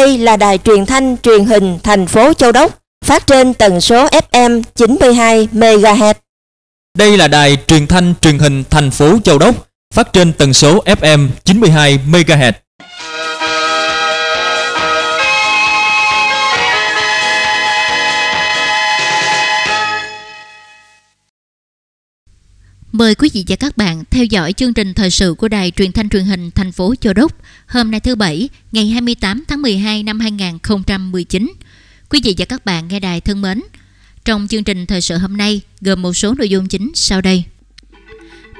Đây là đài truyền thanh truyền hình thành phố Châu Đốc, phát trên tần số FM 92 MHz. Đây là đài truyền thanh truyền hình thành phố Châu Đốc, phát trên tần số FM 92 MHz. Mời quý vị và các bạn theo dõi chương trình thời sự của Đài Truyền thanh Truyền hình thành phố Châu Đốc hôm nay thứ Bảy, ngày 28 tháng 12 năm 2019. Quý vị và các bạn nghe đài thân mến, trong chương trình thời sự hôm nay gồm một số nội dung chính sau đây.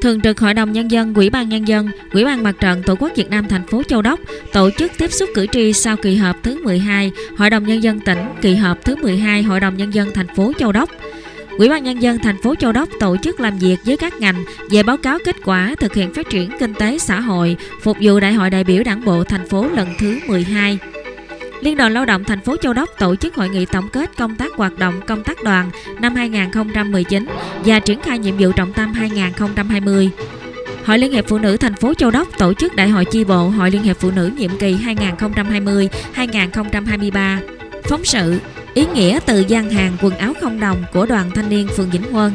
Thường trực Hội đồng Nhân dân, Ủy ban Nhân dân, Ủy ban Mặt trận Tổ quốc Việt Nam thành phố Châu Đốc tổ chức tiếp xúc cử tri sau kỳ họp thứ 12 Hội đồng Nhân dân tỉnh, kỳ họp thứ 12 Hội đồng Nhân dân thành phố Châu Đốc – Ủy ban Nhân dân thành phố Châu Đốc tổ chức làm việc với các ngành về báo cáo kết quả thực hiện phát triển kinh tế xã hội phục vụ Đại hội đại biểu Đảng bộ thành phố lần thứ 12. Liên đoàn Lao động thành phố Châu Đốc tổ chức hội nghị tổng kết công tác hoạt động công tác đoàn năm 2019 và triển khai nhiệm vụ trọng tâm 2020. Hội Liên hiệp Phụ nữ thành phố Châu Đốc tổ chức Đại hội chi bộ Hội Liên hiệp Phụ nữ nhiệm kỳ 2020-2023. Phóng sự Ý nghĩa từ gian hàng quần áo không đồng của đoàn thanh niên phường Vĩnh Huân.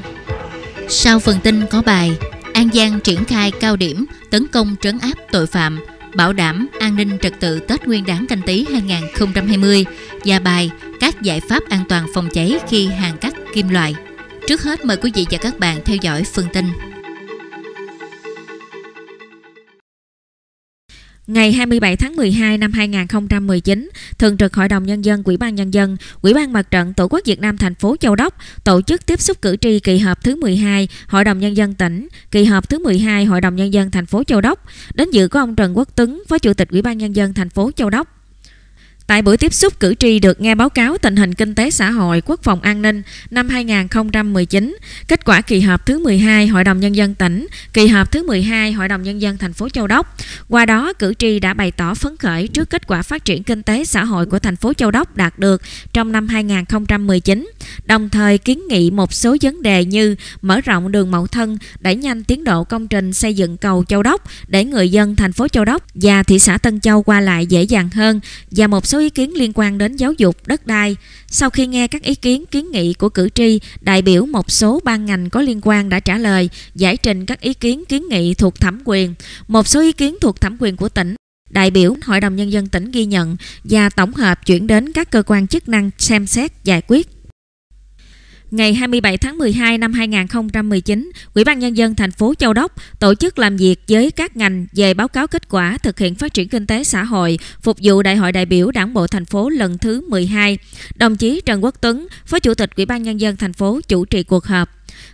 Sau phần tin có bài An Giang triển khai cao điểm tấn công trấn áp tội phạm, bảo đảm an ninh trật tự Tết Nguyên đán canh tí 2020 và bài Các giải pháp an toàn phòng cháy khi hàng cắt kim loại. Trước hết mời quý vị và các bạn theo dõi phần tin. Ngày 27 tháng 12 năm 2019, Thường trực Hội đồng Nhân dân, Quỹ ban Nhân dân, Quỹ ban Mặt trận Tổ quốc Việt Nam thành phố Châu Đốc tổ chức tiếp xúc cử tri kỳ họp thứ 12 Hội đồng Nhân dân tỉnh, kỳ họp thứ 12 Hội đồng Nhân dân thành phố Châu Đốc. Đến dự có ông Trần Quốc Tuấn, Phó Chủ tịch Quỹ ban Nhân dân thành phố Châu Đốc. Tại buổi tiếp xúc, cử tri được nghe báo cáo tình hình kinh tế xã hội, quốc phòng an ninh năm 2019, kết quả kỳ họp thứ 12 Hội đồng Nhân dân tỉnh, kỳ họp thứ 12 Hội đồng Nhân dân thành phố Châu Đốc. Qua đó, cử tri đã bày tỏ phấn khởi trước kết quả phát triển kinh tế xã hội của thành phố Châu Đốc đạt được trong năm 2019, đồng thời kiến nghị một số vấn đề như mở rộng đường Mậu Thân, đẩy nhanh tiến độ công trình xây dựng cầu Châu Đốc để người dân thành phố Châu Đốc và thị xã Tân Châu qua lại dễ dàng hơn và một số ý kiến liên quan đến giáo dục, đất đai. Sau khi nghe các ý kiến kiến nghị của cử tri, đại biểu một số ban ngành có liên quan đã trả lời, giải trình các ý kiến kiến nghị thuộc thẩm quyền. Một số ý kiến thuộc thẩm quyền của tỉnh đại biểu Hội đồng Nhân dân tỉnh ghi nhận và tổng hợp chuyển đến các cơ quan chức năng xem xét giải quyết. Ngày 27 tháng 12 năm 2019, Ủy ban nhân dân thành phố Châu Đốc tổ chức làm việc với các ngành về báo cáo kết quả thực hiện phát triển kinh tế xã hội phục vụ Đại hội đại biểu Đảng bộ thành phố lần thứ 12. Đồng chí Trần Quốc Tuấn, Phó Chủ tịch Ủy ban nhân dân thành phố chủ trì cuộc họp.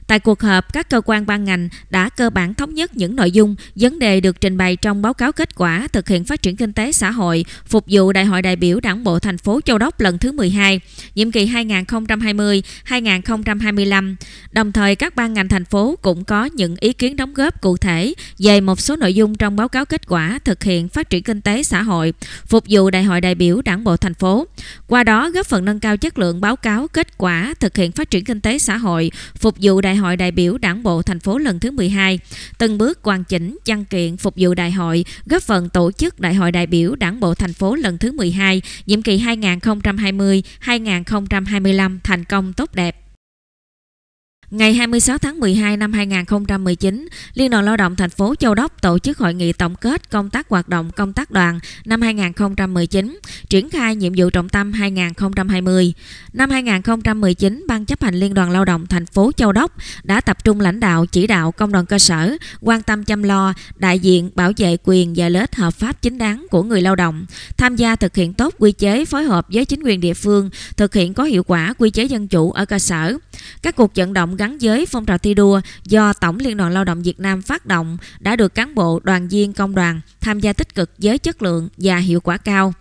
Tại cuộc họp, các cơ quan ban ngành đã cơ bản thống nhất những nội dung, vấn đề được trình bày trong báo cáo kết quả thực hiện phát triển kinh tế xã hội phục vụ Đại hội đại biểu Đảng bộ thành phố Châu Đốc lần thứ 12, nhiệm kỳ 2020-2025. Đồng thời, các ban ngành thành phố cũng có những ý kiến đóng góp cụ thể về một số nội dung trong báo cáo kết quả thực hiện phát triển kinh tế xã hội phục vụ Đại hội đại biểu Đảng bộ thành phố. Qua đó góp phần nâng cao chất lượng báo cáo kết quả thực hiện phát triển kinh tế xã hội phục vụ Đại hội đại biểu đảng bộ thành phố lần thứ 12, từng bước hoàn chỉnh văn kiện phục vụ đại hội, góp phần tổ chức đại hội đại biểu đảng bộ thành phố lần thứ 12, nhiệm kỳ 2020-2025 thành công tốt đẹp. Ngày 26 tháng 12 năm 2019, Liên đoàn Lao động thành phố Châu Đốc tổ chức hội nghị tổng kết công tác hoạt động công tác đoàn năm 2019, triển khai nhiệm vụ trọng tâm 2020. Năm 2019, Ban chấp hành Liên đoàn Lao động thành phố Châu Đốc đã tập trung lãnh đạo chỉ đạo công đoàn cơ sở, quan tâm chăm lo, đại diện bảo vệ quyền và lợi ích hợp pháp chính đáng của người lao động, tham gia thực hiện tốt quy chế phối hợp với chính quyền địa phương, thực hiện có hiệu quả quy chế dân chủ ở cơ sở. Các cuộc vận động gắn giới phong trào thi đua do Tổng Liên đoàn Lao động Việt Nam phát động đã được cán bộ đoàn viên công đoàn tham gia tích cực với chất lượng và hiệu quả cao.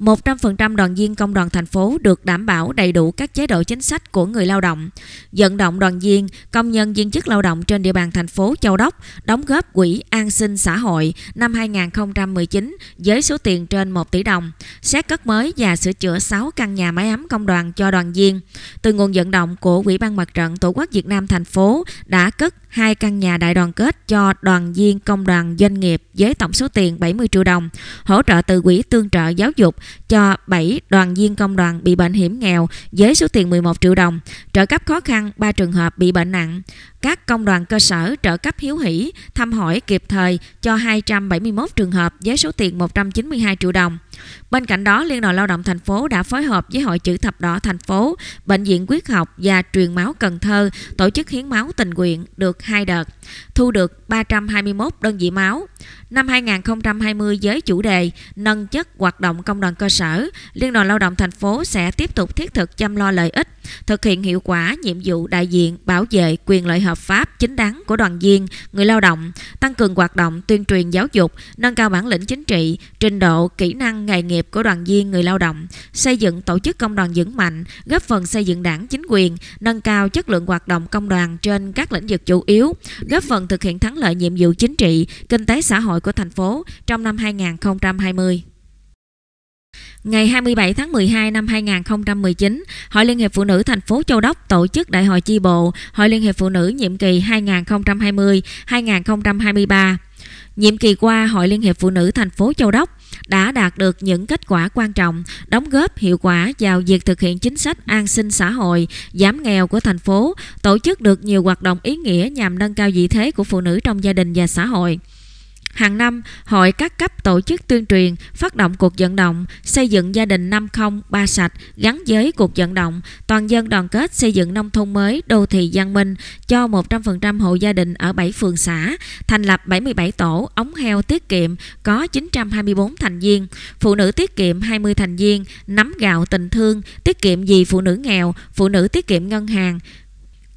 100% đoàn viên công đoàn thành phố được đảm bảo đầy đủ các chế độ chính sách của người lao động, vận động đoàn viên, công nhân viên chức lao động trên địa bàn thành phố Châu Đốc đóng góp quỹ an sinh xã hội năm 2019 với số tiền trên 1 tỷ đồng, xét cất mới và sửa chữa 6 căn nhà máy ấm công đoàn cho đoàn viên. Từ nguồn vận động của Ủy ban Mặt trận Tổ quốc Việt Nam thành phố đã cất hai căn nhà đại đoàn kết cho đoàn viên công đoàn doanh nghiệp với tổng số tiền 70 triệu đồng, hỗ trợ từ quỹ tương trợ giáo dục cho 7 đoàn viên công đoàn bị bệnh hiểm nghèo với số tiền 11 triệu đồng, trợ cấp khó khăn 3 trường hợp bị bệnh nặng. Các công đoàn cơ sở trợ cấp hiếu hỷ thăm hỏi kịp thời cho 271 trường hợp với số tiền 192 triệu đồng. Bên cạnh đó, Liên đoàn Lao động thành phố đã phối hợp với Hội Chữ Thập Đỏ thành phố, Bệnh viện Quyết học và Truyền máu Cần Thơ tổ chức hiến máu tình nguyện được hai đợt, thu được 321 đơn vị máu. Năm 2020 với chủ đề Nâng chất hoạt động công đoàn cơ sở, Liên đoàn Lao động thành phố sẽ tiếp tục thiết thực chăm lo lợi ích, thực hiện hiệu quả nhiệm vụ đại diện bảo vệ quyền lợi hợp pháp chính đáng của đoàn viên, người lao động, tăng cường hoạt động tuyên truyền giáo dục, nâng cao bản lĩnh chính trị, trình độ, kỹ năng ngày nghiệp của đoàn viên người lao động, xây dựng tổ chức công đoàn vững mạnh, góp phần xây dựng đảng chính quyền, nâng cao chất lượng hoạt động công đoàn trên các lĩnh vực chủ yếu, góp phần thực hiện thắng lợi nhiệm vụ chính trị, kinh tế xã hội của thành phố trong năm 2020. Ngày 27 tháng 12 năm 2019, Hội Liên hiệp Phụ nữ thành phố Châu Đốc tổ chức Đại hội chi bộ Hội Liên hiệp Phụ nữ nhiệm kỳ 2020-2023. Nhiệm kỳ qua, Hội Liên hiệp Phụ nữ thành phố Châu Đốc đã đạt được những kết quả quan trọng, đóng góp hiệu quả vào việc thực hiện chính sách an sinh xã hội, giảm nghèo của thành phố, tổ chức được nhiều hoạt động ý nghĩa nhằm nâng cao vị thế của phụ nữ trong gia đình và xã hội. Hàng năm, hội các cấp tổ chức tuyên truyền, phát động cuộc vận động xây dựng gia đình không ba sạch gắn với cuộc vận động toàn dân đoàn kết xây dựng nông thôn mới đô thị văn minh cho 100% hộ gia đình ở 7 phường xã, thành lập 77 tổ ống heo tiết kiệm có 924 thành viên, phụ nữ tiết kiệm 20 thành viên, nắm gạo tình thương, tiết kiệm gì phụ nữ nghèo, phụ nữ tiết kiệm ngân hàng,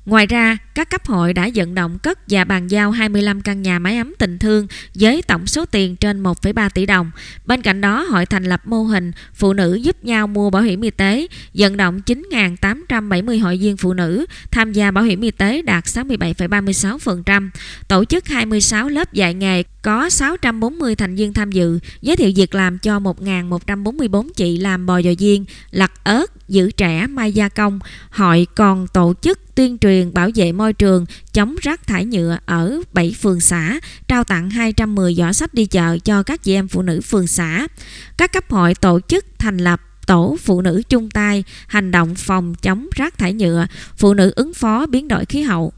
Ngoài ra, các cấp hội đã vận động cất và bàn giao 25 căn nhà máy ấm tình thương với tổng số tiền trên 1,3 tỷ đồng. Bên cạnh đó, hội thành lập mô hình phụ nữ giúp nhau mua bảo hiểm y tế, vận động 9.870 hội viên phụ nữ tham gia bảo hiểm y tế đạt 67,36%, tổ chức 26 lớp dạy nghề có 640 thành viên tham dự, giới thiệu việc làm cho 1.144 chị làm bò dò viên, lặt ớt, giữ trẻ, mai gia công. Hội còn tổ chức tuyên truyền bảo vệ môi môi trường chống rác thải nhựa ở 7 phường xã, trao tặng 210 giỏ sách đi chợ cho các chị em phụ nữ phường xã. Các cấp hội tổ chức thành lập tổ phụ nữ chung tay hành động phòng chống rác thải nhựa, phụ nữ ứng phó biến đổi khí hậu.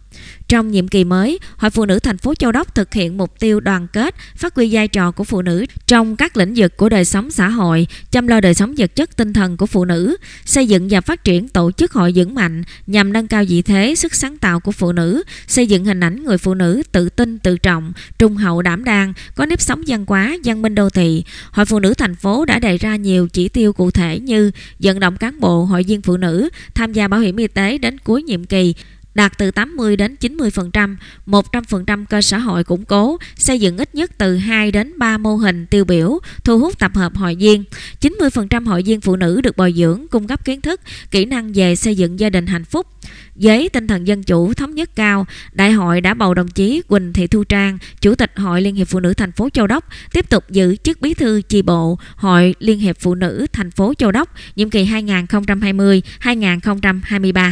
Trong nhiệm kỳ mới, Hội Phụ nữ thành phố Châu Đốc thực hiện mục tiêu đoàn kết, phát huy vai trò của phụ nữ trong các lĩnh vực của đời sống xã hội, chăm lo đời sống vật chất tinh thần của phụ nữ, xây dựng và phát triển tổ chức hội vững mạnh nhằm nâng cao vị thế, sức sáng tạo của phụ nữ, xây dựng hình ảnh người phụ nữ tự tin, tự trọng, trung hậu đảm đang, có nếp sống văn hóa, văn minh đô thị. Hội Phụ nữ thành phố đã đề ra nhiều chỉ tiêu cụ thể như vận động cán bộ, hội viên phụ nữ tham gia bảo hiểm y tế đến cuối nhiệm kỳ, đạt từ 80 đến 90%, 100% cơ sở hội củng cố, xây dựng ít nhất từ 2 đến 3 mô hình tiêu biểu, thu hút tập hợp hội viên. 90% hội viên phụ nữ được bồi dưỡng, cung cấp kiến thức, kỹ năng về xây dựng gia đình hạnh phúc. giấy tinh thần dân chủ thống nhất cao, đại hội đã bầu đồng chí Quỳnh Thị Thu Trang, Chủ tịch Hội Liên hiệp Phụ nữ thành phố Châu Đốc, tiếp tục giữ chức bí thư chi bộ Hội Liên hiệp Phụ nữ thành phố Châu Đốc nhiệm kỳ 2020-2023.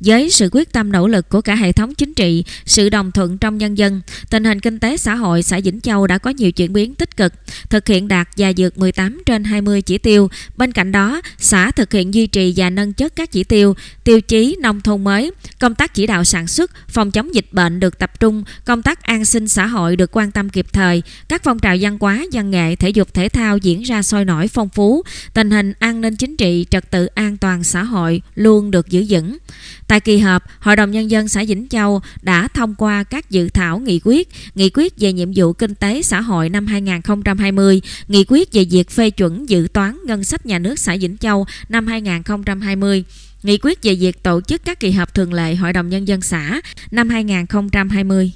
Với sự quyết tâm nỗ lực của cả hệ thống chính trị, sự đồng thuận trong nhân dân, tình hình kinh tế xã hội xã Vĩnh Châu đã có nhiều chuyển biến tích cực, thực hiện đạt và vượt 18 trên 20 chỉ tiêu. Bên cạnh đó, xã thực hiện duy trì và nâng chất các chỉ tiêu, tiêu chí nông thôn mới, công tác chỉ đạo sản xuất, phòng chống dịch bệnh được tập trung, công tác an sinh xã hội được quan tâm kịp thời, các phong trào văn hóa, văn nghệ, thể dục thể thao diễn ra sôi nổi phong phú, tình hình an ninh chính trị, trật tự an toàn xã hội luôn được giữ vững. Tại kỳ họp, Hội đồng Nhân dân xã Vĩnh Châu đã thông qua các dự thảo nghị quyết, nghị quyết về nhiệm vụ kinh tế xã hội năm 2020, nghị quyết về việc phê chuẩn dự toán ngân sách nhà nước xã Vĩnh Châu năm 2020, nghị quyết về việc tổ chức các kỳ họp thường lệ Hội đồng Nhân dân xã năm 2020.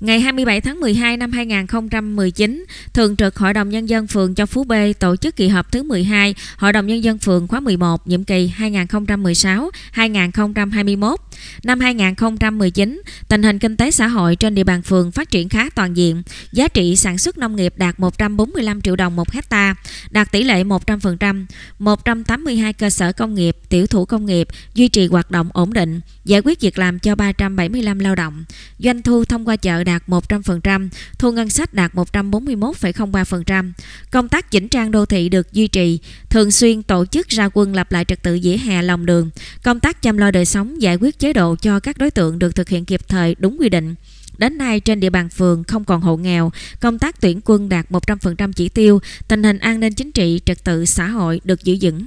Ngày 27 tháng 12 năm 2019, Thường trực Hội đồng Nhân dân phường Châu Phú B tổ chức kỳ họp thứ 12 Hội đồng Nhân dân phường khóa 11 nhiệm kỳ 2016-2021. Năm 2019, tình hình kinh tế xã hội trên địa bàn phường phát triển khá toàn diện. Giá trị sản xuất nông nghiệp đạt 145 triệu đồng một hecta, đạt tỷ lệ 100%. 182 cơ sở công nghiệp, tiểu thủ công nghiệp duy trì hoạt động ổn định, giải quyết việc làm cho 375 lao động. Doanh thu thông qua chợ đạt 100%, thu ngân sách đạt 141,03%. Công tác chỉnh trang đô thị được duy trì, thường xuyên tổ chức ra quân lập lại trật tự dĩa hè lòng đường. Công tác chăm lo đời sống, giải quyết chế độ cho các đối tượng được thực hiện kịp thời đúng quy định. Đến nay trên địa bàn phường không còn hộ nghèo, công tác tuyển quân đạt 100% chỉ tiêu, tình hình an ninh chính trị, trật tự xã hội được giữ vững.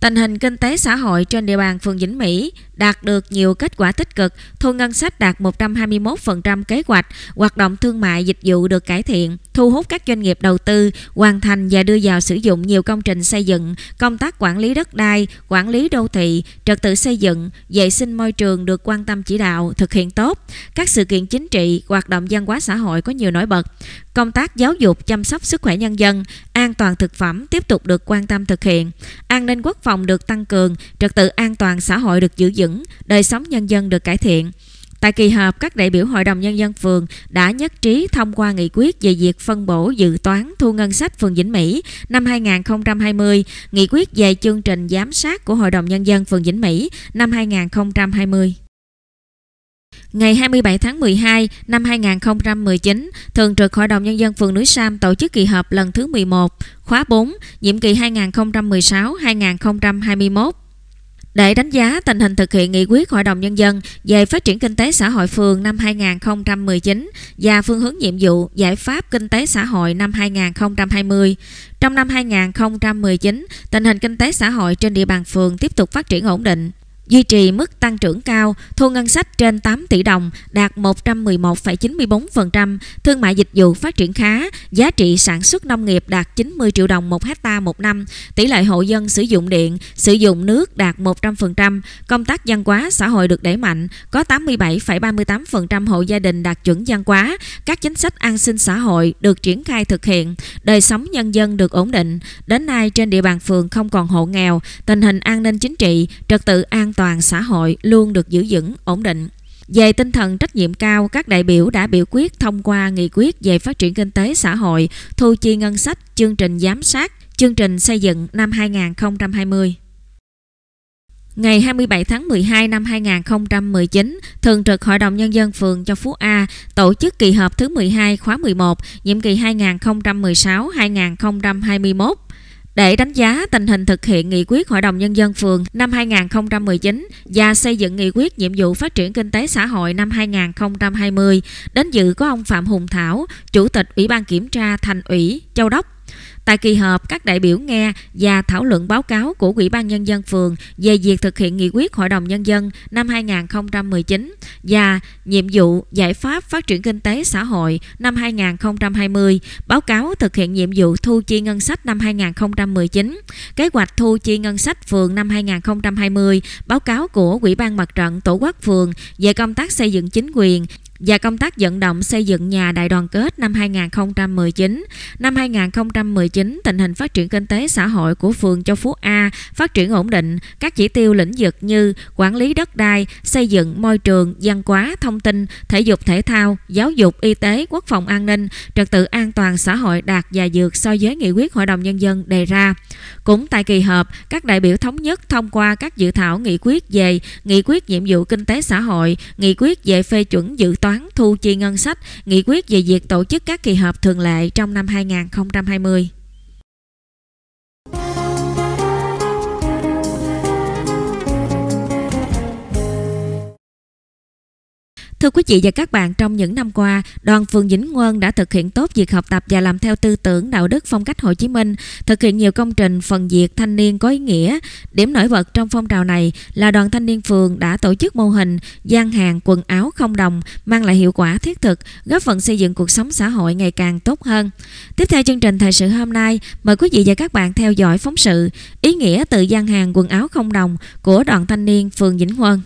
Tình hình kinh tế xã hội trên địa bàn phường Vĩnh Mỹ đạt được nhiều kết quả tích cực, thu ngân sách đạt 121% kế hoạch, hoạt động thương mại dịch vụ được cải thiện, thu hút các doanh nghiệp đầu tư, hoàn thành và đưa vào sử dụng nhiều công trình xây dựng, công tác quản lý đất đai, quản lý đô thị, trật tự xây dựng, vệ sinh môi trường được quan tâm chỉ đạo, thực hiện tốt. Các sự kiện chính trị, hoạt động văn hóa xã hội có nhiều nổi bật. Công tác giáo dục, chăm sóc sức khỏe nhân dân, an toàn thực phẩm tiếp tục được quan tâm thực hiện. An ninh quốc phòng được tăng cường, trật tự an toàn xã hội được giữ vững, đời sống nhân dân được cải thiện. Tại kỳ họp, các đại biểu Hội đồng Nhân dân phường đã nhất trí thông qua nghị quyết về việc phân bổ dự toán thu ngân sách phường Vĩnh Mỹ năm 2020, nghị quyết về chương trình giám sát của Hội đồng Nhân dân phường Vĩnh Mỹ năm 2020. Ngày 27 tháng 12 năm 2019, Thường trực Hội đồng Nhân dân phường Núi Sam tổ chức kỳ họp lần thứ 11, khóa 4, nhiệm kỳ 2016-2021 để đánh giá tình hình thực hiện nghị quyết Hội đồng Nhân dân về phát triển kinh tế xã hội phường năm 2019 và phương hướng nhiệm vụ giải pháp kinh tế xã hội năm 2020. Trong năm 2019, tình hình kinh tế xã hội trên địa bàn phường tiếp tục phát triển ổn định duy trì mức tăng trưởng cao, thu ngân sách trên 8 tỷ đồng, đạt 111,94%, thương mại dịch vụ phát triển khá, giá trị sản xuất nông nghiệp đạt 90 triệu đồng một hecta một năm, tỷ lệ hộ dân sử dụng điện, sử dụng nước đạt 100%, công tác dân hóa xã hội được đẩy mạnh, có 87,38% hộ gia đình đạt chuẩn dân hóa, các chính sách an sinh xã hội được triển khai thực hiện, đời sống nhân dân được ổn định. Đến nay trên địa bàn phường không còn hộ nghèo, tình hình an ninh chính trị, trật tự an toàn xã hội luôn được giữ vững ổn định. Về tinh thần trách nhiệm cao, các đại biểu đã biểu quyết thông qua nghị quyết về phát triển kinh tế xã hội, thu chi ngân sách, chương trình giám sát, chương trình xây dựng năm 2020. Ngày 27 tháng 12 năm 2019, Thường trực Hội đồng Nhân dân phường Châu Phú A tổ chức kỳ họp thứ 12 khóa 11, nhiệm kỳ 2016-2021 để đánh giá tình hình thực hiện nghị quyết Hội đồng Nhân dân phường năm 2019 và xây dựng nghị quyết nhiệm vụ phát triển kinh tế xã hội năm 2020. Đến dự có ông Phạm Hùng Thảo, Chủ tịch Ủy ban Kiểm tra Thành ủy Châu Đốc Tại kỳ họp, các đại biểu nghe và thảo luận báo cáo của Ủy ban Nhân dân phường về việc thực hiện nghị quyết Hội đồng Nhân dân năm 2019 và nhiệm vụ giải pháp phát triển kinh tế xã hội năm 2020, báo cáo thực hiện nhiệm vụ thu chi ngân sách năm 2019, kế hoạch thu chi ngân sách phường năm 2020, báo cáo của Ủy ban Mặt trận Tổ quốc phường về công tác xây dựng chính quyền và công tác vận động xây dựng nhà đại đoàn kết năm 2019. Năm 2019, tình hình phát triển kinh tế xã hội của phường Châu Phú A phát triển ổn định, các chỉ tiêu lĩnh vực như quản lý đất đai, xây dựng môi trường, văn hóa, thông tin, thể dục thể thao, giáo dục, y tế, quốc phòng an ninh, trật tự an toàn xã hội đạt và vượt so với nghị quyết Hội đồng Nhân dân đề ra. Cũng tại kỳ họp, các đại biểu thống nhất thông qua các dự thảo nghị quyết về nghị quyết nhiệm vụ kinh tế xã hội, nghị quyết về phê chuẩn dự toán toán thu chi ngân sách, nghị quyết về việc tổ chức các kỳ họp thường lệ trong năm 2020. Thưa quý vị và các bạn, trong những năm qua, đoàn phường Vĩnh Ngân đã thực hiện tốt việc học tập và làm theo tư tưởng đạo đức phong cách Hồ Chí Minh, thực hiện nhiều công trình phần việc thanh niên có ý nghĩa. Điểm nổi bật trong phong trào này là đoàn thanh niên phường đã tổ chức mô hình gian hàng quần áo không đồng mang lại hiệu quả thiết thực, góp phần xây dựng cuộc sống xã hội ngày càng tốt hơn. Tiếp theo chương trình thời sự hôm nay, mời quý vị và các bạn theo dõi phóng sự ý nghĩa từ gian hàng quần áo không đồng của đoàn thanh niên phường Vĩnh Ngân.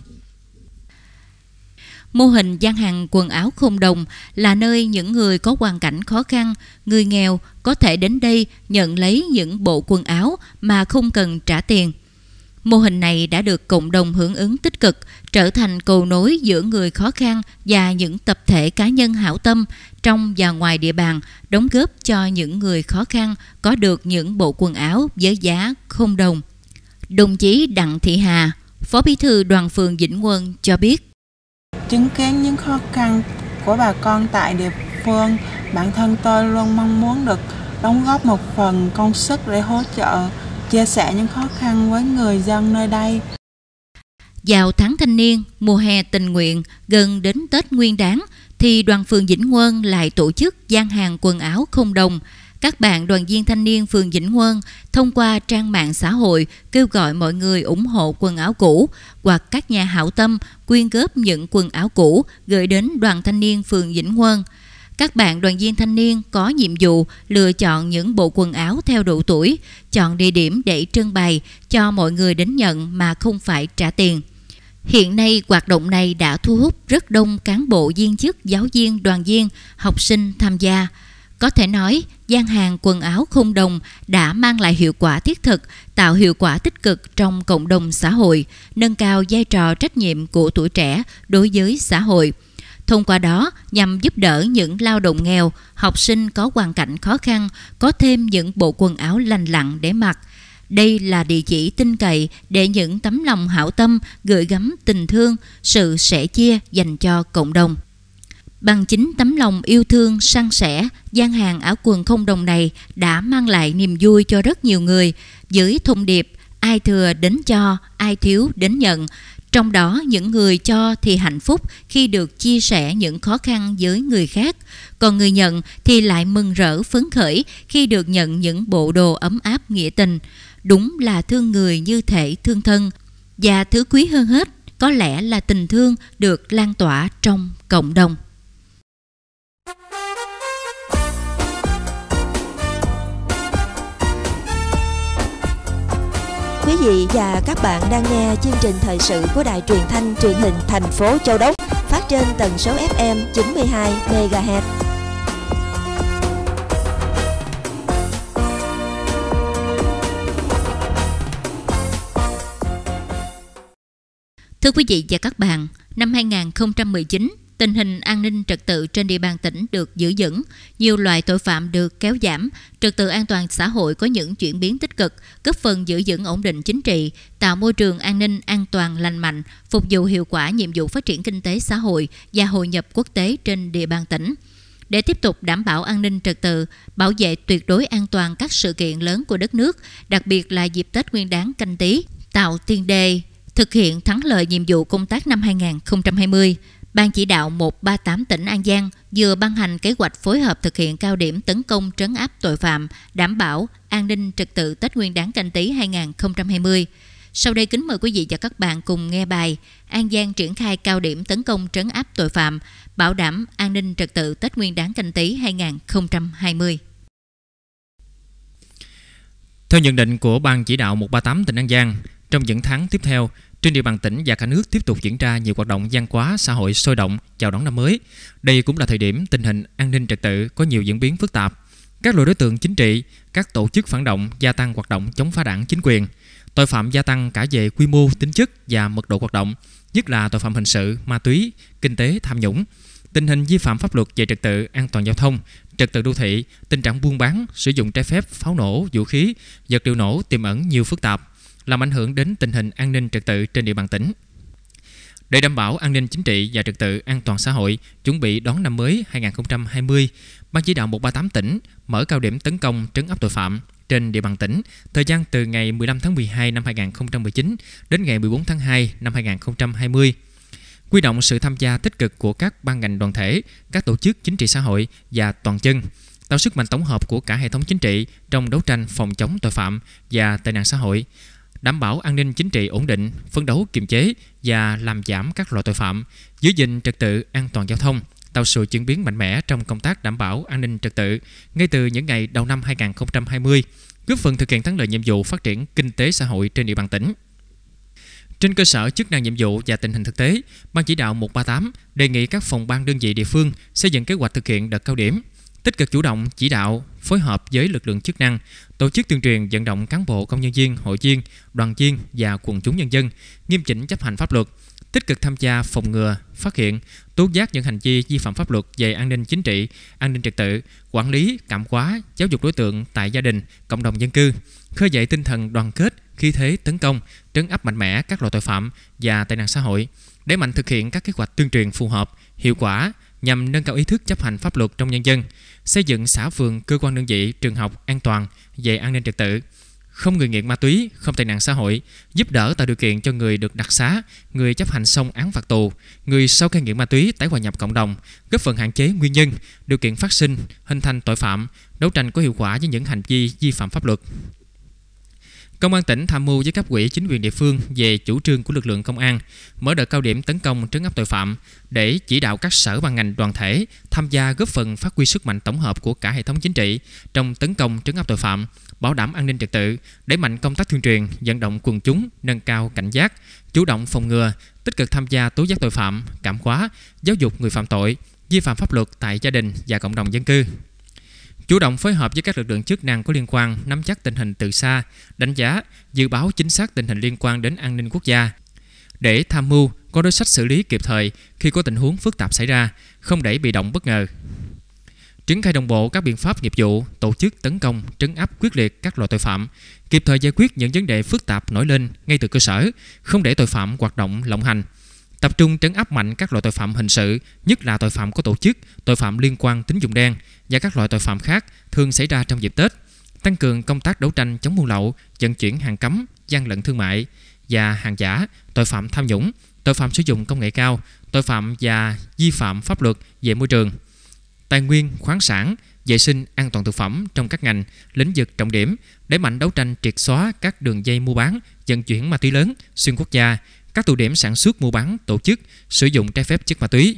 Mô hình gian hàng quần áo không đồng là nơi những người có hoàn cảnh khó khăn, người nghèo có thể đến đây nhận lấy những bộ quần áo mà không cần trả tiền. Mô hình này đã được cộng đồng hưởng ứng tích cực, trở thành cầu nối giữa người khó khăn và những tập thể cá nhân hảo tâm trong và ngoài địa bàn, đóng góp cho những người khó khăn có được những bộ quần áo với giá không đồng. Đồng chí Đặng Thị Hà, Phó Bí thư Đoàn phường Vĩnh Quân cho biết chứng kiến những khó khăn của bà con tại địa phương bản thân tôi luôn mong muốn được đóng góp một phần công sức để hỗ trợ chia sẻ những khó khăn với người dân nơi đây vào tháng thanh niên mùa hè tình nguyện gần đến tết nguyên đáng thì đoàn phường vĩnh quân lại tổ chức gian hàng quần áo không đồng các bạn đoàn viên thanh niên phường Vĩnh quân thông qua trang mạng xã hội kêu gọi mọi người ủng hộ quần áo cũ hoặc các nhà hảo tâm quyên góp những quần áo cũ gửi đến đoàn thanh niên phường Vĩnh quân Các bạn đoàn viên thanh niên có nhiệm vụ lựa chọn những bộ quần áo theo độ tuổi, chọn địa điểm để trưng bày cho mọi người đến nhận mà không phải trả tiền. Hiện nay, hoạt động này đã thu hút rất đông cán bộ viên chức, giáo viên, đoàn viên, học sinh tham gia. Có thể nói, gian hàng quần áo không đồng đã mang lại hiệu quả thiết thực, tạo hiệu quả tích cực trong cộng đồng xã hội, nâng cao vai trò trách nhiệm của tuổi trẻ đối với xã hội. Thông qua đó, nhằm giúp đỡ những lao động nghèo, học sinh có hoàn cảnh khó khăn có thêm những bộ quần áo lành lặn để mặc. Đây là địa chỉ tin cậy để những tấm lòng hảo tâm gửi gắm tình thương, sự sẻ chia dành cho cộng đồng. Bằng chính tấm lòng yêu thương, săn sẻ, gian hàng áo quần không đồng này đã mang lại niềm vui cho rất nhiều người dưới thông điệp ai thừa đến cho, ai thiếu đến nhận. Trong đó những người cho thì hạnh phúc khi được chia sẻ những khó khăn với người khác, còn người nhận thì lại mừng rỡ phấn khởi khi được nhận những bộ đồ ấm áp nghĩa tình. Đúng là thương người như thể thương thân. Và thứ quý hơn hết có lẽ là tình thương được lan tỏa trong cộng đồng. Quý vị và các bạn đang nghe chương trình thời sự của Đài Truyền thanh Truyền hình thành phố Châu Đốc phát trên tần số FM 92 MHz. Thưa quý vị và các bạn, năm 2019, Tình hình an ninh trật tự trên địa bàn tỉnh được giữ vững, nhiều loại tội phạm được kéo giảm, trật tự an toàn xã hội có những chuyển biến tích cực, góp phần giữ vững ổn định chính trị, tạo môi trường an ninh an toàn lành mạnh, phục vụ hiệu quả nhiệm vụ phát triển kinh tế xã hội và hội nhập quốc tế trên địa bàn tỉnh để tiếp tục đảm bảo an ninh trật tự, bảo vệ tuyệt đối an toàn các sự kiện lớn của đất nước, đặc biệt là dịp Tết Nguyên đán canh tí, tạo tiền đề thực hiện thắng lợi nhiệm vụ công tác năm 2020. Ban chỉ đạo 138 tỉnh An Giang vừa ban hành kế hoạch phối hợp thực hiện cao điểm tấn công trấn áp tội phạm, đảm bảo an ninh trật tự Tết Nguyên đán canh tí 2020. Sau đây kính mời quý vị và các bạn cùng nghe bài An Giang triển khai cao điểm tấn công trấn áp tội phạm, bảo đảm an ninh trật tự Tết Nguyên đán canh tí 2020. Theo nhận định của Ban chỉ đạo 138 tỉnh An Giang, trong những tháng tiếp theo, trên địa bàn tỉnh và cả nước tiếp tục diễn ra nhiều hoạt động văn hóa xã hội sôi động chào đón năm mới. Đây cũng là thời điểm tình hình an ninh trật tự có nhiều diễn biến phức tạp. Các loại đối tượng chính trị, các tổ chức phản động gia tăng hoạt động chống phá đảng chính quyền. Tội phạm gia tăng cả về quy mô, tính chất và mật độ hoạt động, nhất là tội phạm hình sự, ma túy, kinh tế tham nhũng. Tình hình vi phạm pháp luật về trật tự an toàn giao thông, trật tự đô thị, tình trạng buôn bán, sử dụng trái phép pháo nổ, vũ khí, vật liệu nổ tiềm ẩn nhiều phức tạp làm ảnh hưởng đến tình hình an ninh trật tự trên địa bàn tỉnh. Để đảm bảo an ninh chính trị và trật tự an toàn xã hội, chuẩn bị đón năm mới 2020, Ban chỉ đạo 138 tỉnh mở cao điểm tấn công trấn áp tội phạm trên địa bàn tỉnh thời gian từ ngày 15 tháng 12 năm 2019 đến ngày 14 tháng 2 năm 2020 quy động sự tham gia tích cực của các ban ngành đoàn thể, các tổ chức chính trị xã hội và toàn dân, tạo sức mạnh tổng hợp của cả hệ thống chính trị trong đấu tranh phòng chống tội phạm và tệ nạn xã hội, đảm bảo an ninh chính trị ổn định, phấn đấu kiềm chế và làm giảm các loại tội phạm, giữ gìn trật tự an toàn giao thông, tạo sự chuyển biến mạnh mẽ trong công tác đảm bảo an ninh trật tự ngay từ những ngày đầu năm 2020, góp phần thực hiện thắng lợi nhiệm vụ phát triển kinh tế xã hội trên địa bàn tỉnh. Trên cơ sở chức năng nhiệm vụ và tình hình thực tế, Ban chỉ đạo 138 đề nghị các phòng ban đơn vị địa phương xây dựng kế hoạch thực hiện đợt cao điểm tích cực chủ động chỉ đạo phối hợp với lực lượng chức năng tổ chức tuyên truyền vận động cán bộ công nhân viên hội viên đoàn viên và quần chúng nhân dân nghiêm chỉnh chấp hành pháp luật tích cực tham gia phòng ngừa phát hiện tố giác những hành vi vi phạm pháp luật về an ninh chính trị an ninh trật tự quản lý cảm hóa giáo dục đối tượng tại gia đình cộng đồng dân cư khơi dậy tinh thần đoàn kết khi thế tấn công trấn áp mạnh mẽ các loại tội phạm và tệ nạn xã hội đẩy mạnh thực hiện các kế hoạch tuyên truyền phù hợp hiệu quả nhằm nâng cao ý thức chấp hành pháp luật trong nhân dân, xây dựng xã phường, cơ quan đơn vị, trường học an toàn về an ninh trật tự, không người nghiện ma túy, không tệ nạn xã hội, giúp đỡ tạo điều kiện cho người được đặc xá, người chấp hành xong án phạt tù, người sau cai nghiện ma túy tái hòa nhập cộng đồng, góp phần hạn chế nguyên nhân, điều kiện phát sinh, hình thành tội phạm, đấu tranh có hiệu quả với những hành vi vi phạm pháp luật. Công an tỉnh tham mưu với cấp ủy chính quyền địa phương về chủ trương của lực lượng công an mở đợt cao điểm tấn công trấn áp tội phạm để chỉ đạo các sở ban ngành đoàn thể tham gia góp phần phát huy sức mạnh tổng hợp của cả hệ thống chính trị trong tấn công trấn áp tội phạm, bảo đảm an ninh trật tự, đẩy mạnh công tác tuyên truyền, vận động quần chúng nâng cao cảnh giác, chủ động phòng ngừa, tích cực tham gia tố giác tội phạm, cảm hóa, giáo dục người phạm tội, vi phạm pháp luật tại gia đình và cộng đồng dân cư chủ động phối hợp với các lực lượng chức năng có liên quan nắm chắc tình hình từ xa, đánh giá, dự báo chính xác tình hình liên quan đến an ninh quốc gia để tham mưu có đối sách xử lý kịp thời khi có tình huống phức tạp xảy ra, không để bị động bất ngờ. Triển khai đồng bộ các biện pháp nghiệp vụ, tổ chức tấn công, trấn áp quyết liệt các loại tội phạm, kịp thời giải quyết những vấn đề phức tạp nổi lên ngay từ cơ sở, không để tội phạm hoạt động lộng hành, tập trung trấn áp mạnh các loại tội phạm hình sự, nhất là tội phạm có tổ chức, tội phạm liên quan tín dụng đen và các loại tội phạm khác thường xảy ra trong dịp Tết, tăng cường công tác đấu tranh chống buôn lậu, vận chuyển hàng cấm, gian lận thương mại và hàng giả, tội phạm tham nhũng, tội phạm sử dụng công nghệ cao, tội phạm và vi phạm pháp luật về môi trường, tài nguyên khoáng sản, vệ sinh an toàn thực phẩm trong các ngành, lĩnh vực trọng điểm, để mạnh đấu tranh triệt xóa các đường dây mua bán, vận chuyển ma túy lớn xuyên quốc gia, các tụ điểm sản xuất mua bán, tổ chức, sử dụng trái phép chất ma túy.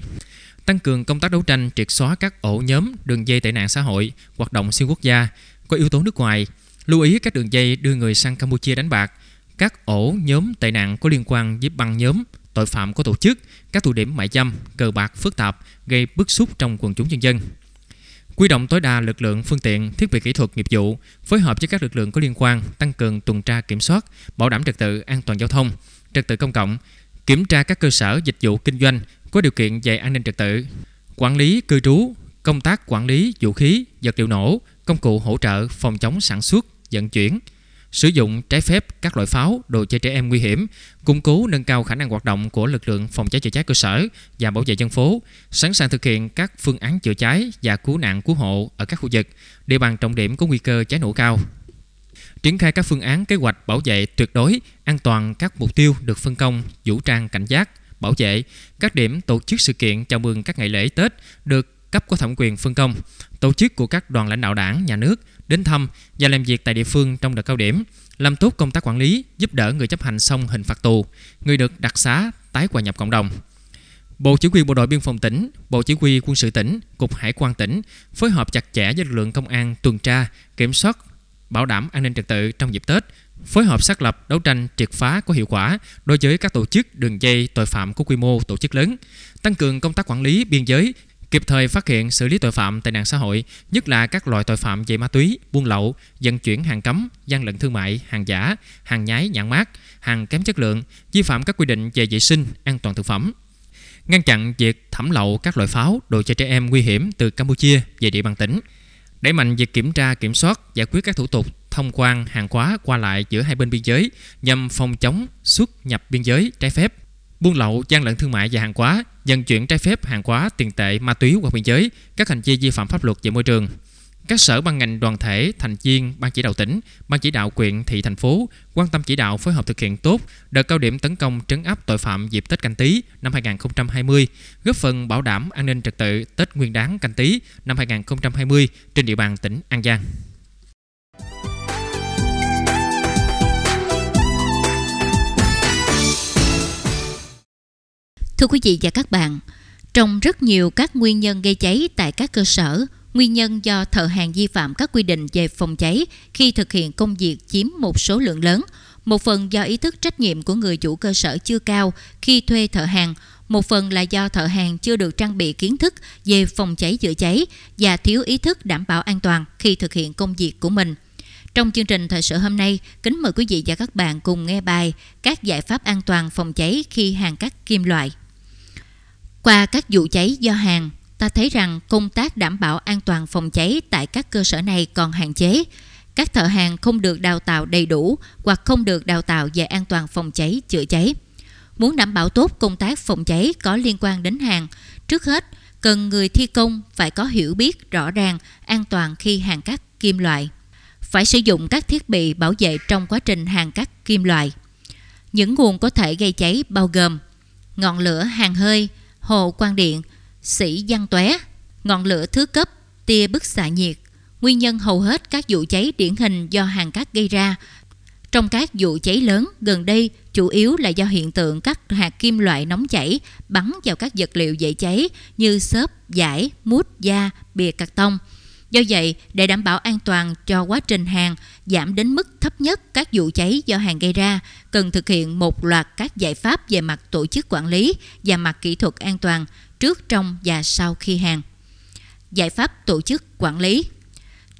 Tăng cường công tác đấu tranh triệt xóa các ổ nhóm đường dây tệ nạn xã hội, hoạt động xuyên quốc gia, có yếu tố nước ngoài. Lưu ý các đường dây đưa người sang Campuchia đánh bạc, các ổ nhóm tệ nạn có liên quan với băng nhóm, tội phạm có tổ chức, các tụ điểm mại dâm, cờ bạc phức tạp gây bức xúc trong quần chúng nhân dân. Quy động tối đa lực lượng phương tiện, thiết bị kỹ thuật nghiệp vụ, phối hợp với các lực lượng có liên quan tăng cường tuần tra kiểm soát, bảo đảm trật tự an toàn giao thông, trật tự công cộng, kiểm tra các cơ sở dịch vụ kinh doanh có điều kiện về an ninh trật tự, quản lý cư trú, công tác quản lý vũ khí, vật liệu nổ, công cụ hỗ trợ phòng chống sản xuất, vận chuyển, sử dụng trái phép các loại pháo, đồ chơi trẻ em nguy hiểm, củng cố nâng cao khả năng hoạt động của lực lượng phòng cháy chữa cháy cơ sở và bảo vệ dân phố, sẵn sàng thực hiện các phương án chữa cháy và cứu nạn cứu hộ ở các khu vực, địa bàn trọng điểm có nguy cơ cháy nổ cao triển khai các phương án kế hoạch bảo vệ tuyệt đối an toàn các mục tiêu được phân công, vũ trang cảnh giác, bảo vệ các điểm tổ chức sự kiện chào mừng các ngày lễ Tết được cấp có thẩm quyền phân công, tổ chức của các đoàn lãnh đạo đảng, nhà nước đến thăm và làm việc tại địa phương trong đợt cao điểm, làm tốt công tác quản lý, giúp đỡ người chấp hành xong hình phạt tù, người được đặc xá tái hòa nhập cộng đồng. Bộ Chỉ huy Bộ đội Biên phòng tỉnh, Bộ Chỉ huy Quân sự tỉnh, Cục Hải quan tỉnh phối hợp chặt chẽ với lực lượng công an tuần tra, kiểm soát bảo đảm an ninh trật tự trong dịp Tết, phối hợp xác lập đấu tranh triệt phá có hiệu quả đối với các tổ chức đường dây tội phạm có quy mô tổ chức lớn, tăng cường công tác quản lý biên giới, kịp thời phát hiện xử lý tội phạm tệ nạn xã hội, nhất là các loại tội phạm về ma túy, buôn lậu, vận chuyển hàng cấm, gian lận thương mại, hàng giả, hàng nhái nhãn mát, hàng kém chất lượng, vi phạm các quy định về vệ sinh, an toàn thực phẩm, ngăn chặn việc thẩm lậu các loại pháo đồ cho trẻ em nguy hiểm từ Campuchia về địa bàn tỉnh đẩy mạnh việc kiểm tra kiểm soát giải quyết các thủ tục thông quan hàng hóa qua lại giữa hai bên biên giới nhằm phòng chống xuất nhập biên giới trái phép buôn lậu gian lận thương mại và hàng hóa vận chuyển trái phép hàng hóa tiền tệ ma túy qua biên giới các hành vi vi phạm pháp luật về môi trường các sở ban ngành đoàn thể, thành viên, ban chỉ đạo tỉnh, ban chỉ đạo quyện, thị thành phố quan tâm chỉ đạo phối hợp thực hiện tốt đợt cao điểm tấn công trấn áp tội phạm dịp Tết Canh Tý năm 2020, góp phần bảo đảm an ninh trật tự Tết Nguyên đán Canh Tý năm 2020 trên địa bàn tỉnh An Giang. Thưa quý vị và các bạn, trong rất nhiều các nguyên nhân gây cháy tại các cơ sở Nguyên nhân do thợ hàng vi phạm các quy định về phòng cháy khi thực hiện công việc chiếm một số lượng lớn, một phần do ý thức trách nhiệm của người chủ cơ sở chưa cao khi thuê thợ hàng, một phần là do thợ hàng chưa được trang bị kiến thức về phòng cháy chữa cháy và thiếu ý thức đảm bảo an toàn khi thực hiện công việc của mình. Trong chương trình thời sự hôm nay, kính mời quý vị và các bạn cùng nghe bài Các giải pháp an toàn phòng cháy khi hàng cắt kim loại. Qua các vụ cháy do hàng, ta thấy rằng công tác đảm bảo an toàn phòng cháy tại các cơ sở này còn hạn chế. Các thợ hàng không được đào tạo đầy đủ hoặc không được đào tạo về an toàn phòng cháy, chữa cháy. Muốn đảm bảo tốt công tác phòng cháy có liên quan đến hàng, trước hết cần người thi công phải có hiểu biết rõ ràng an toàn khi hàn cắt kim loại. Phải sử dụng các thiết bị bảo vệ trong quá trình hàn cắt kim loại. Những nguồn có thể gây cháy bao gồm ngọn lửa hàng hơi, hồ quang điện – sỉ giăng tóe, ngọn lửa thứ cấp, tia bức xạ nhiệt. Nguyên nhân hầu hết các vụ cháy điển hình do hàng cát gây ra. Trong các vụ cháy lớn gần đây, chủ yếu là do hiện tượng các hạt kim loại nóng chảy bắn vào các vật liệu dễ cháy như xốp, giải, mút, da, bìa cạc tông. Do vậy, để đảm bảo an toàn cho quá trình hàng giảm đến mức thấp nhất các vụ cháy do hàng gây ra, cần thực hiện một loạt các giải pháp về mặt tổ chức quản lý và mặt kỹ thuật an toàn trước trong và sau khi hàng. Giải pháp tổ chức quản lý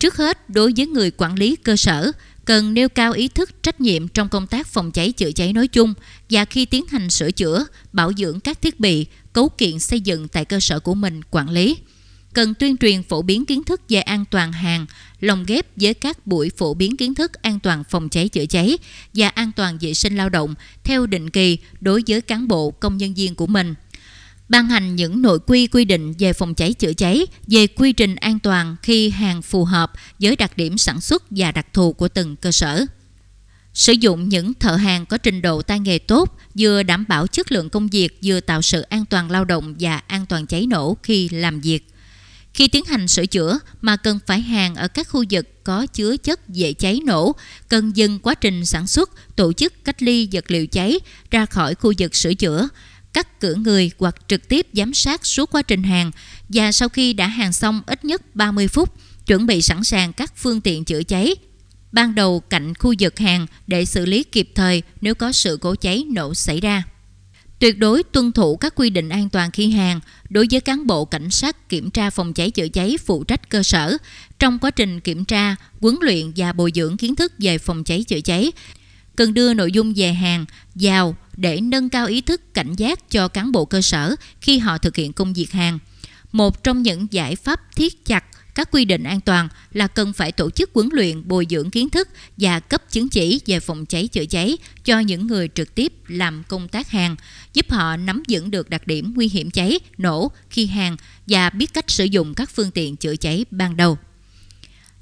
Trước hết, đối với người quản lý cơ sở, cần nêu cao ý thức trách nhiệm trong công tác phòng cháy chữa cháy nói chung và khi tiến hành sửa chữa, bảo dưỡng các thiết bị, cấu kiện xây dựng tại cơ sở của mình quản lý. Cần tuyên truyền phổ biến kiến thức về an toàn hàng, lồng ghép với các buổi phổ biến kiến thức an toàn phòng cháy chữa cháy và an toàn vệ sinh lao động theo định kỳ đối với cán bộ công nhân viên của mình ban hành những nội quy quy định về phòng cháy chữa cháy, về quy trình an toàn khi hàng phù hợp với đặc điểm sản xuất và đặc thù của từng cơ sở. Sử dụng những thợ hàng có trình độ tay nghề tốt vừa đảm bảo chất lượng công việc vừa tạo sự an toàn lao động và an toàn cháy nổ khi làm việc. Khi tiến hành sửa chữa mà cần phải hàng ở các khu vực có chứa chất dễ cháy nổ, cần dừng quá trình sản xuất, tổ chức cách ly vật liệu cháy ra khỏi khu vực sửa chữa, cắt cử người hoặc trực tiếp giám sát suốt quá trình hàng và sau khi đã hàng xong ít nhất 30 phút, chuẩn bị sẵn sàng các phương tiện chữa cháy, ban đầu cạnh khu vực hàng để xử lý kịp thời nếu có sự cố cháy nổ xảy ra. Tuyệt đối tuân thủ các quy định an toàn khi hàng đối với cán bộ cảnh sát kiểm tra phòng cháy chữa cháy phụ trách cơ sở trong quá trình kiểm tra, huấn luyện và bồi dưỡng kiến thức về phòng cháy chữa cháy. Cần đưa nội dung về hàng, vào, để nâng cao ý thức cảnh giác cho cán bộ cơ sở khi họ thực hiện công việc hàng. Một trong những giải pháp thiết chặt các quy định an toàn là cần phải tổ chức huấn luyện, bồi dưỡng kiến thức và cấp chứng chỉ về phòng cháy chữa cháy cho những người trực tiếp làm công tác hàng, giúp họ nắm vững được đặc điểm nguy hiểm cháy, nổ khi hàng và biết cách sử dụng các phương tiện chữa cháy ban đầu.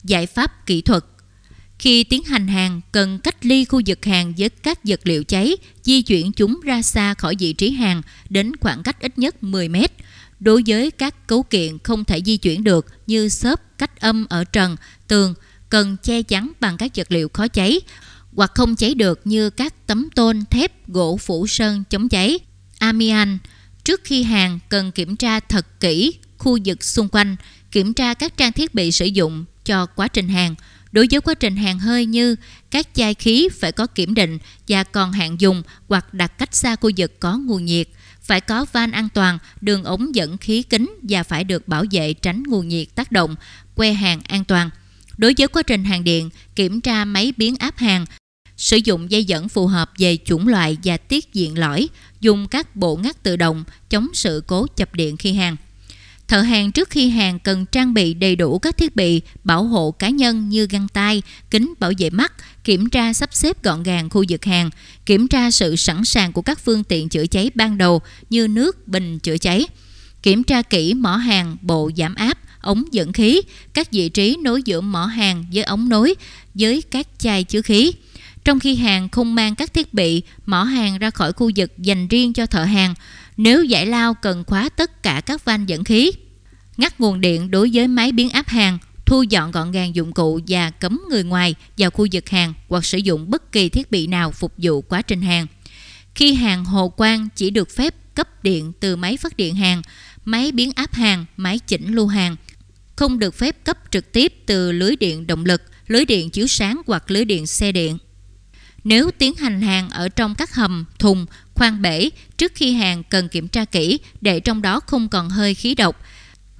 Giải pháp kỹ thuật khi tiến hành hàng, cần cách ly khu vực hàng với các vật liệu cháy, di chuyển chúng ra xa khỏi vị trí hàng đến khoảng cách ít nhất 10 mét. Đối với các cấu kiện không thể di chuyển được như xốp, cách âm ở trần, tường, cần che chắn bằng các vật liệu khó cháy hoặc không cháy được như các tấm tôn, thép, gỗ phủ sơn chống cháy. Amian, trước khi hàng cần kiểm tra thật kỹ khu vực xung quanh, kiểm tra các trang thiết bị sử dụng cho quá trình hàng, Đối với quá trình hàng hơi như các chai khí phải có kiểm định và còn hạn dùng hoặc đặt cách xa khu vực có nguồn nhiệt, phải có van an toàn, đường ống dẫn khí kính và phải được bảo vệ tránh nguồn nhiệt tác động, que hàng an toàn. Đối với quá trình hàng điện, kiểm tra máy biến áp hàng, sử dụng dây dẫn phù hợp về chủng loại và tiết diện lõi, dùng các bộ ngắt tự động chống sự cố chập điện khi hàng. Thợ hàng trước khi hàng cần trang bị đầy đủ các thiết bị bảo hộ cá nhân như găng tay, kính bảo vệ mắt, kiểm tra sắp xếp gọn gàng khu vực hàng, kiểm tra sự sẵn sàng của các phương tiện chữa cháy ban đầu như nước, bình chữa cháy, kiểm tra kỹ mỏ hàng, bộ giảm áp, ống dẫn khí, các vị trí nối giữa mỏ hàng với ống nối, với các chai chứa khí. Trong khi hàng không mang các thiết bị, mỏ hàng ra khỏi khu vực dành riêng cho thợ hàng, nếu giải lao cần khóa tất cả các van dẫn khí ngắt nguồn điện đối với máy biến áp hàng, thu dọn gọn gàng dụng cụ và cấm người ngoài vào khu vực hàng hoặc sử dụng bất kỳ thiết bị nào phục vụ quá trình hàng. Khi hàng hồ quang chỉ được phép cấp điện từ máy phát điện hàng, máy biến áp hàng, máy chỉnh lưu hàng, không được phép cấp trực tiếp từ lưới điện động lực, lưới điện chiếu sáng hoặc lưới điện xe điện. Nếu tiến hành hàng ở trong các hầm, thùng, khoang bể, trước khi hàng cần kiểm tra kỹ để trong đó không còn hơi khí độc,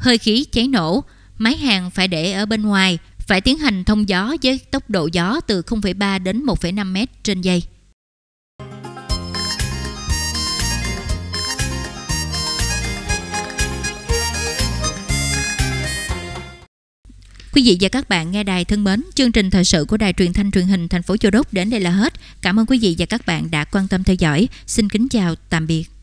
hơi khí cháy nổ, máy hàng phải để ở bên ngoài, phải tiến hành thông gió với tốc độ gió từ 0,3 đến 1,5 m trên giây. Quý vị và các bạn nghe đài thân mến, chương trình thời sự của Đài Truyền thanh Truyền hình thành phố Châu Đốc đến đây là hết. Cảm ơn quý vị và các bạn đã quan tâm theo dõi. Xin kính chào, tạm biệt.